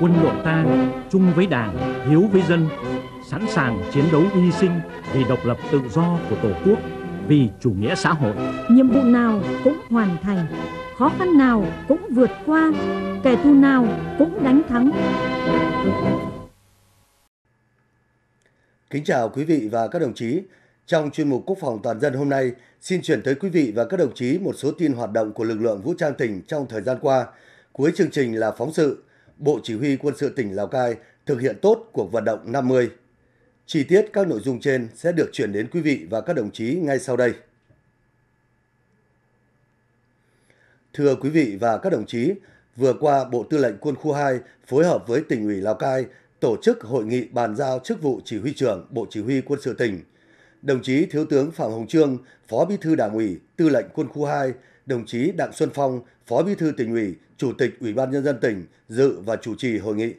Quân đội ta chung với đảng, hiếu với dân, sẵn sàng chiến đấu hy sinh vì độc lập tự do của Tổ quốc, vì chủ nghĩa xã hội. Nhiệm vụ nào cũng hoàn thành, khó khăn nào cũng vượt qua, kẻ thù nào cũng đánh thắng. Kính chào quý vị và các đồng chí. Trong chuyên mục Quốc phòng toàn dân hôm nay, xin chuyển tới quý vị và các đồng chí một số tin hoạt động của lực lượng vũ trang tỉnh trong thời gian qua. Cuối chương trình là phóng sự Bộ Chỉ huy Quân sự tỉnh Lào Cai thực hiện tốt cuộc vận động 50. Chi tiết các nội dung trên sẽ được chuyển đến quý vị và các đồng chí ngay sau đây. Thưa quý vị và các đồng chí, vừa qua Bộ Tư lệnh Quân khu 2 phối hợp với tỉnh ủy Lào Cai tổ chức hội nghị bàn giao chức vụ chỉ huy trưởng Bộ Chỉ huy Quân sự tỉnh – đồng chí Thiếu tướng Phạm Hồng Trương, Phó Bí thư Đảng ủy, Tư lệnh Quân khu 2, đồng chí Đặng Xuân Phong, Phó Bí thư tỉnh ủy, Chủ tịch Ủy ban nhân dân tỉnh dự và chủ trì hội nghị.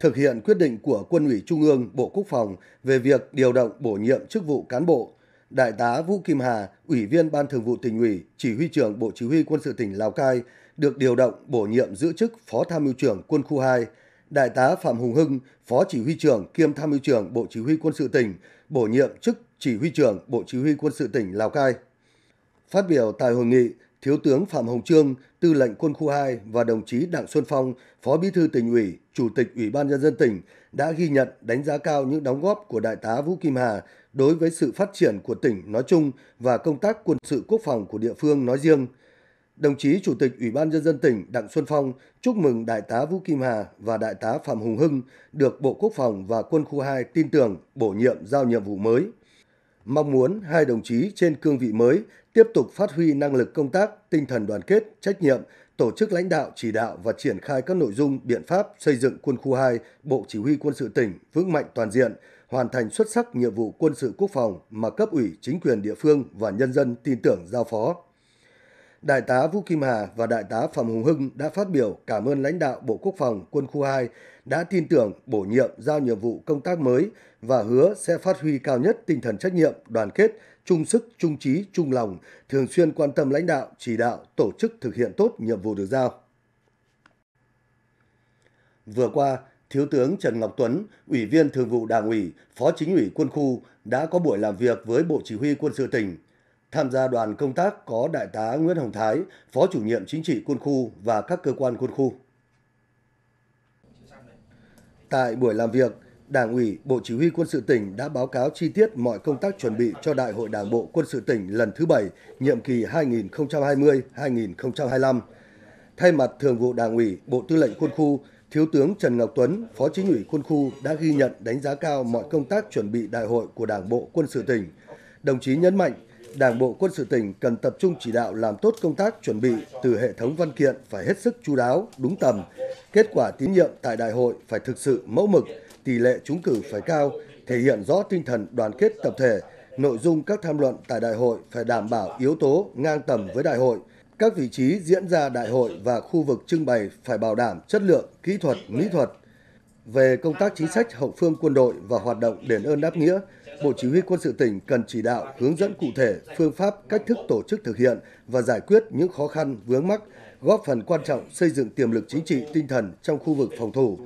Thực hiện quyết định của Quân ủy Trung ương Bộ Quốc phòng về việc điều động bổ nhiệm chức vụ cán bộ, Đại tá Vũ Kim Hà, Ủy viên Ban Thường vụ tỉnh ủy, Chỉ huy trưởng Bộ Chỉ huy Quân sự tỉnh Lào Cai được điều động bổ nhiệm giữ chức Phó Tham mưu trưởng Quân khu 2 Đại tá Phạm Hùng Hưng, Phó Chỉ huy trưởng kiêm Tham mưu trưởng Bộ Chỉ huy Quân sự tỉnh, bổ nhiệm chức Chỉ huy trưởng Bộ Chỉ huy Quân sự tỉnh Lào Cai. Phát biểu tại hội nghị, Thiếu tướng Phạm Hồng Trương, Tư lệnh Quân khu 2 và đồng chí Đặng Xuân Phong, Phó Bí thư tỉnh ủy, Chủ tịch Ủy ban nhân dân tỉnh đã ghi nhận, đánh giá cao những đóng góp của Đại tá Vũ Kim Hà đối với sự phát triển của tỉnh nói chung và công tác quân sự quốc phòng của địa phương nói riêng. Đồng chí Chủ tịch Ủy ban Nhân dân tỉnh Đặng Xuân Phong chúc mừng Đại tá Vũ Kim Hà và Đại tá Phạm Hùng Hưng được Bộ Quốc phòng và Quân khu 2 tin tưởng bổ nhiệm giao nhiệm vụ mới. Mong muốn hai đồng chí trên cương vị mới tiếp tục phát huy năng lực công tác, tinh thần đoàn kết, trách nhiệm, tổ chức lãnh đạo, chỉ đạo và triển khai các nội dung, biện pháp xây dựng quân khu 2, Bộ Chỉ huy quân sự tỉnh vững mạnh toàn diện, hoàn thành xuất sắc nhiệm vụ quân sự quốc phòng mà cấp ủy, chính quyền địa phương và nhân dân tin tưởng giao phó. Đại tá Vũ Kim Hà và Đại tá Phạm Hùng Hưng đã phát biểu cảm ơn lãnh đạo Bộ Quốc phòng Quân khu 2 đã tin tưởng, bổ nhiệm giao nhiệm vụ công tác mới và hứa sẽ phát huy cao nhất tinh thần trách nhiệm, đoàn kết, trung sức, trung trí, trung lòng, thường xuyên quan tâm lãnh đạo, chỉ đạo, tổ chức thực hiện tốt nhiệm vụ được giao. Vừa qua, Thiếu tướng Trần Ngọc Tuấn, Ủy viên Thường vụ Đảng ủy, Phó Chính ủy Quân khu đã có buổi làm việc với Bộ Chỉ huy Quân sự tỉnh – Tham gia đoàn công tác có Đại tá Nguyễn Hồng Thái, Phó chủ nhiệm chính trị quân khu và các cơ quan quân khu. Tại buổi làm việc, Đảng ủy, Bộ Chỉ huy Quân sự tỉnh đã báo cáo chi tiết mọi công tác chuẩn bị cho Đại hội Đảng bộ Quân sự tỉnh lần thứ 7, nhiệm kỳ 2020-2025. Thay mặt Thường vụ Đảng ủy, Bộ Tư lệnh Quân khu, Thiếu tướng Trần Ngọc Tuấn, Phó Chính ủy Quân khu đã ghi nhận đánh giá cao mọi công tác chuẩn bị đại hội của Đảng bộ Quân sự tỉnh. Đồng chí nhấn mạnh, Đảng bộ quân sự tỉnh cần tập trung chỉ đạo làm tốt công tác chuẩn bị từ hệ thống văn kiện phải hết sức chú đáo, đúng tầm. Kết quả tín nhiệm tại đại hội phải thực sự mẫu mực, tỷ lệ trúng cử phải cao, thể hiện rõ tinh thần đoàn kết tập thể. Nội dung các tham luận tại đại hội phải đảm bảo yếu tố ngang tầm với đại hội. Các vị trí diễn ra đại hội và khu vực trưng bày phải bảo đảm chất lượng, kỹ thuật, mỹ thuật. Về công tác chính sách hậu phương quân đội và hoạt động đền ơn đáp nghĩa, Bộ Chỉ huy quân sự tỉnh cần chỉ đạo, hướng dẫn cụ thể phương pháp, cách thức tổ chức thực hiện và giải quyết những khó khăn, vướng mắc, góp phần quan trọng xây dựng tiềm lực chính trị, tinh thần trong khu vực phòng thủ.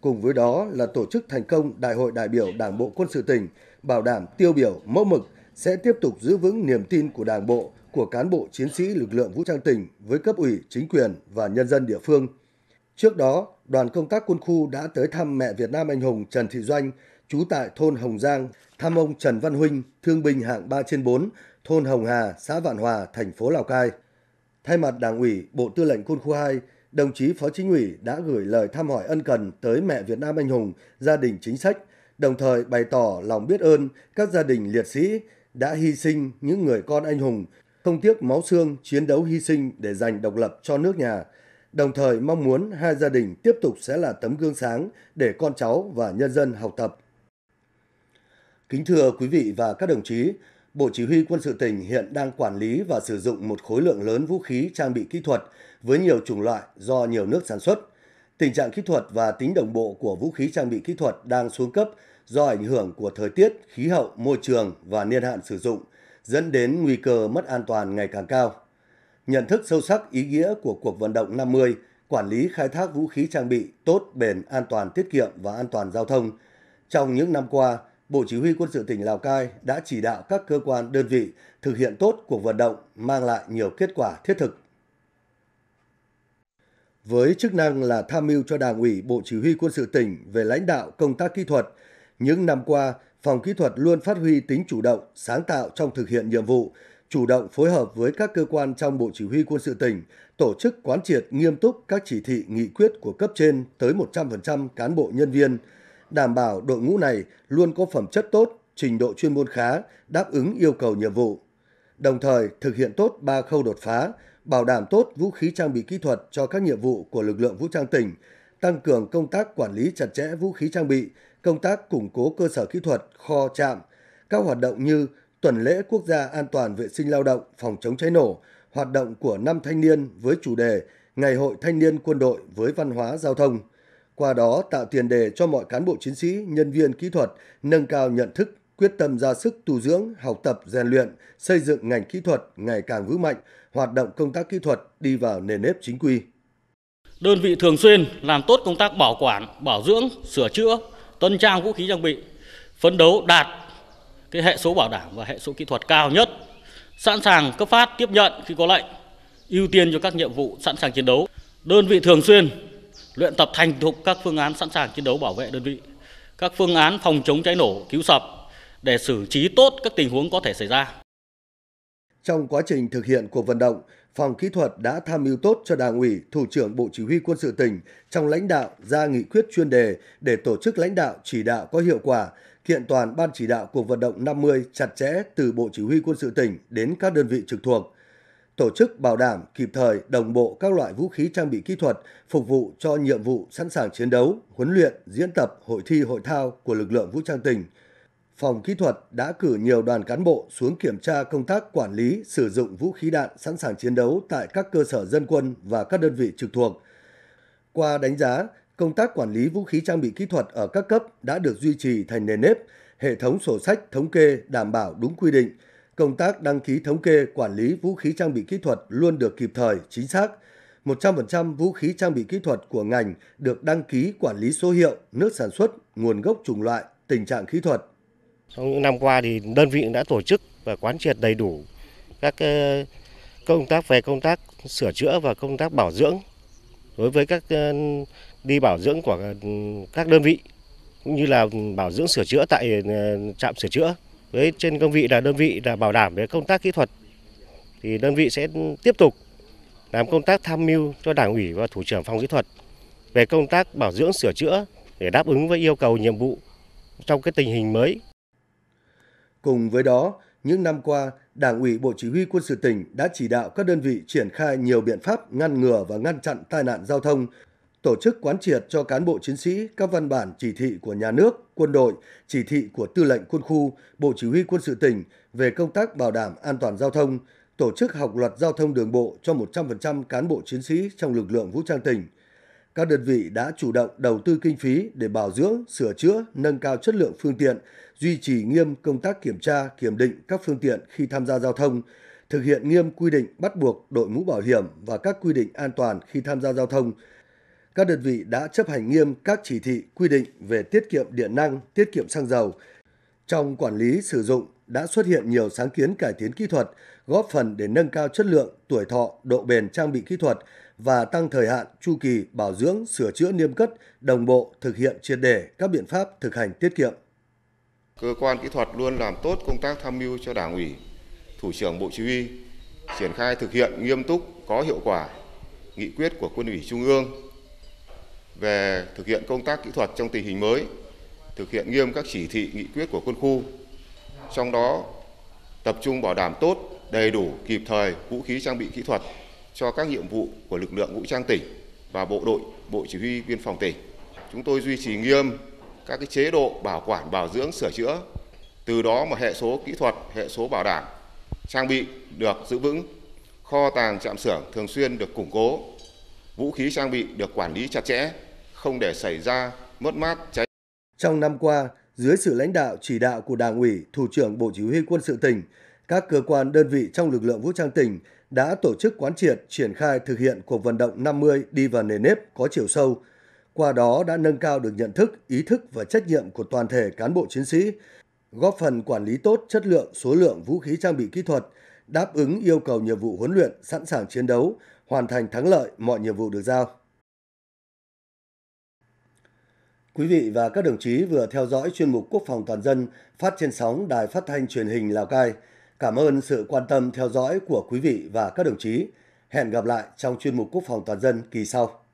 Cùng với đó là tổ chức thành công Đại hội đại biểu Đảng bộ quân sự tỉnh, bảo đảm tiêu biểu, mẫu mực sẽ tiếp tục giữ vững niềm tin của Đảng bộ, của cán bộ chiến sĩ lực lượng vũ trang tỉnh với cấp ủy, chính quyền và nhân dân địa phương. Trước đó, đoàn công tác quân khu đã tới thăm mẹ Việt Nam anh hùng Trần Thị Doanh trú tại thôn Hồng Giang, thăm ông Trần Văn Huynh, thương binh hạng 3 trên 4, thôn Hồng Hà, xã Vạn Hòa, thành phố Lào Cai. Thay mặt Đảng ủy, Bộ Tư lệnh Quân khu 2, đồng chí Phó Chính ủy đã gửi lời thăm hỏi ân cần tới mẹ Việt Nam anh hùng, gia đình chính sách, đồng thời bày tỏ lòng biết ơn các gia đình liệt sĩ đã hy sinh những người con anh hùng, không tiếc máu xương chiến đấu hy sinh để giành độc lập cho nước nhà. Đồng thời mong muốn hai gia đình tiếp tục sẽ là tấm gương sáng để con cháu và nhân dân học tập. Kính thưa quý vị và các đồng chí, Bộ Chỉ huy Quân sự tỉnh hiện đang quản lý và sử dụng một khối lượng lớn vũ khí trang bị kỹ thuật với nhiều chủng loại do nhiều nước sản xuất. Tình trạng kỹ thuật và tính đồng bộ của vũ khí trang bị kỹ thuật đang xuống cấp do ảnh hưởng của thời tiết, khí hậu, môi trường và niên hạn sử dụng, dẫn đến nguy cơ mất an toàn ngày càng cao. Nhận thức sâu sắc ý nghĩa của cuộc vận động 50 quản lý khai thác vũ khí trang bị tốt, bền, an toàn tiết kiệm và an toàn giao thông. Trong những năm qua, Bộ Chỉ huy Quân sự tỉnh Lào Cai đã chỉ đạo các cơ quan đơn vị thực hiện tốt cuộc vận động mang lại nhiều kết quả thiết thực. Với chức năng là tham mưu cho Đảng ủy Bộ Chỉ huy Quân sự tỉnh về lãnh đạo công tác kỹ thuật, những năm qua, Phòng Kỹ thuật luôn phát huy tính chủ động, sáng tạo trong thực hiện nhiệm vụ, chủ động phối hợp với các cơ quan trong Bộ Chỉ huy Quân sự tỉnh, tổ chức quán triệt nghiêm túc các chỉ thị nghị quyết của cấp trên tới 100% cán bộ nhân viên – đảm bảo đội ngũ này luôn có phẩm chất tốt, trình độ chuyên môn khá, đáp ứng yêu cầu nhiệm vụ. Đồng thời thực hiện tốt ba khâu đột phá, bảo đảm tốt vũ khí trang bị kỹ thuật cho các nhiệm vụ của lực lượng vũ trang tỉnh, tăng cường công tác quản lý chặt chẽ vũ khí trang bị, công tác củng cố cơ sở kỹ thuật, kho trạm, các hoạt động như tuần lễ quốc gia an toàn vệ sinh lao động, phòng chống cháy nổ, hoạt động của năm thanh niên với chủ đề Ngày hội thanh niên quân đội với văn hóa giao thông – qua đó tạo tiền đề cho mọi cán bộ chiến sĩ, nhân viên kỹ thuật nâng cao nhận thức, quyết tâm ra sức tu dưỡng, học tập, rèn luyện, xây dựng ngành kỹ thuật ngày càng vững mạnh, hoạt động công tác kỹ thuật đi vào nền nếp chính quy. Đơn vị thường xuyên làm tốt công tác bảo quản, bảo dưỡng, sửa chữa, tân trang vũ khí trang bị, phấn đấu đạt cái hệ số bảo đảm và hệ số kỹ thuật cao nhất, sẵn sàng cấp phát tiếp nhận khi có lệnh, ưu tiên cho các nhiệm vụ sẵn sàng chiến đấu. Đơn vị thường xuyên luyện tập thành thục các phương án sẵn sàng chiến đấu bảo vệ đơn vị, các phương án phòng chống cháy nổ, cứu sập để xử trí tốt các tình huống có thể xảy ra. Trong quá trình thực hiện cuộc vận động, phòng kỹ thuật đã tham mưu tốt cho Đảng ủy, Thủ trưởng Bộ Chỉ huy Quân sự tỉnh trong lãnh đạo ra nghị quyết chuyên đề để tổ chức lãnh đạo chỉ đạo có hiệu quả, kiện toàn ban chỉ đạo cuộc vận động 50 chặt chẽ từ Bộ Chỉ huy Quân sự tỉnh đến các đơn vị trực thuộc – tổ chức bảo đảm kịp thời đồng bộ các loại vũ khí trang bị kỹ thuật phục vụ cho nhiệm vụ sẵn sàng chiến đấu, huấn luyện, diễn tập, hội thi, hội thao của lực lượng vũ trang tỉnh. Phòng kỹ thuật đã cử nhiều đoàn cán bộ xuống kiểm tra công tác quản lý sử dụng vũ khí đạn sẵn sàng chiến đấu tại các cơ sở dân quân và các đơn vị trực thuộc. Qua đánh giá, công tác quản lý vũ khí trang bị kỹ thuật ở các cấp đã được duy trì thành nền nếp, hệ thống sổ sách thống kê đảm bảo đúng quy định – công tác đăng ký thống kê quản lý vũ khí trang bị kỹ thuật luôn được kịp thời, chính xác. 100% vũ khí trang bị kỹ thuật của ngành được đăng ký quản lý số hiệu, nước sản xuất, nguồn gốc chủng loại, tình trạng kỹ thuật. Trong những năm qua thì đơn vị đã tổ chức và quán triệt đầy đủ các ờ, công tác về công tác sửa chữa và công tác bảo dưỡng đối với các ờ, đi bảo dưỡng của ừ, các đơn vị cũng như là bảo dưỡng sửa chữa tại ờ, trạm sửa chữa với trên công vị là đơn vị là bảo đảm về công tác kỹ thuật thì đơn vị sẽ tiếp tục làm công tác tham mưu cho đảng ủy và thủ trưởng phòng kỹ thuật về công tác bảo dưỡng sửa chữa để đáp ứng với yêu cầu nhiệm vụ trong cái tình hình mới. Cùng với đó, những năm qua, Đảng ủy Bộ Chỉ huy Quân sự tỉnh đã chỉ đạo các đơn vị triển khai nhiều biện pháp ngăn ngừa và ngăn chặn tai nạn giao thông tổ chức quán triệt cho cán bộ chiến sĩ các văn bản chỉ thị của nhà nước, quân đội, chỉ thị của tư lệnh quân khu, bộ chỉ huy quân sự tỉnh về công tác bảo đảm an toàn giao thông, tổ chức học luật giao thông đường bộ cho 100% cán bộ chiến sĩ trong lực lượng vũ trang tỉnh. Các đơn vị đã chủ động đầu tư kinh phí để bảo dưỡng, sửa chữa, nâng cao chất lượng phương tiện, duy trì nghiêm công tác kiểm tra, kiểm định các phương tiện khi tham gia giao thông, thực hiện nghiêm quy định bắt buộc đội mũ bảo hiểm và các quy định an toàn khi tham gia giao thông, các đơn vị đã chấp hành nghiêm các chỉ thị quy định về tiết kiệm điện năng, tiết kiệm xăng dầu. Trong quản lý sử dụng đã xuất hiện nhiều sáng kiến cải tiến kỹ thuật, góp phần để nâng cao chất lượng, tuổi thọ, độ bền trang bị kỹ thuật và tăng thời hạn, chu kỳ bảo dưỡng, sửa chữa niêm cất, đồng bộ thực hiện triệt đề các biện pháp thực hành tiết kiệm. Cơ quan kỹ thuật luôn làm tốt công tác tham mưu cho Đảng ủy, Thủ trưởng Bộ Chỉ huy triển khai thực hiện nghiêm túc có hiệu quả nghị quyết của Quân ủy Trung ương về thực hiện công tác kỹ thuật trong tình hình mới, thực hiện nghiêm các chỉ thị nghị quyết của quân khu, trong đó tập trung bảo đảm tốt, đầy đủ, kịp thời vũ khí trang bị kỹ thuật cho các nhiệm vụ của lực lượng vũ trang tỉnh và bộ đội, bộ chỉ huy biên phòng tỉnh. Chúng tôi duy trì nghiêm các cái chế độ bảo quản, bảo dưỡng, sửa chữa, từ đó mà hệ số kỹ thuật, hệ số bảo đảm, trang bị được giữ vững, kho tàng trạm xưởng thường xuyên được củng cố, vũ khí trang bị được quản lý chặt chẽ, không để xảy ra mất mát cháy. Trong năm qua, dưới sự lãnh đạo chỉ đạo của Đảng ủy, Thủ trưởng Bộ Chỉ huy Quân sự tỉnh, các cơ quan đơn vị trong lực lượng vũ trang tỉnh đã tổ chức quán triệt triển khai thực hiện cuộc vận động 50 đi vào nền nếp có chiều sâu. Qua đó đã nâng cao được nhận thức, ý thức và trách nhiệm của toàn thể cán bộ chiến sĩ, góp phần quản lý tốt chất lượng, số lượng vũ khí trang bị kỹ thuật, đáp ứng yêu cầu nhiệm vụ huấn luyện, sẵn sàng chiến đấu, hoàn thành thắng lợi mọi nhiệm vụ được giao. Quý vị và các đồng chí vừa theo dõi chuyên mục Quốc phòng toàn dân phát trên sóng Đài Phát thanh Truyền hình Lào Cai. Cảm ơn sự quan tâm theo dõi của quý vị và các đồng chí. Hẹn gặp lại trong chuyên mục Quốc phòng toàn dân kỳ sau.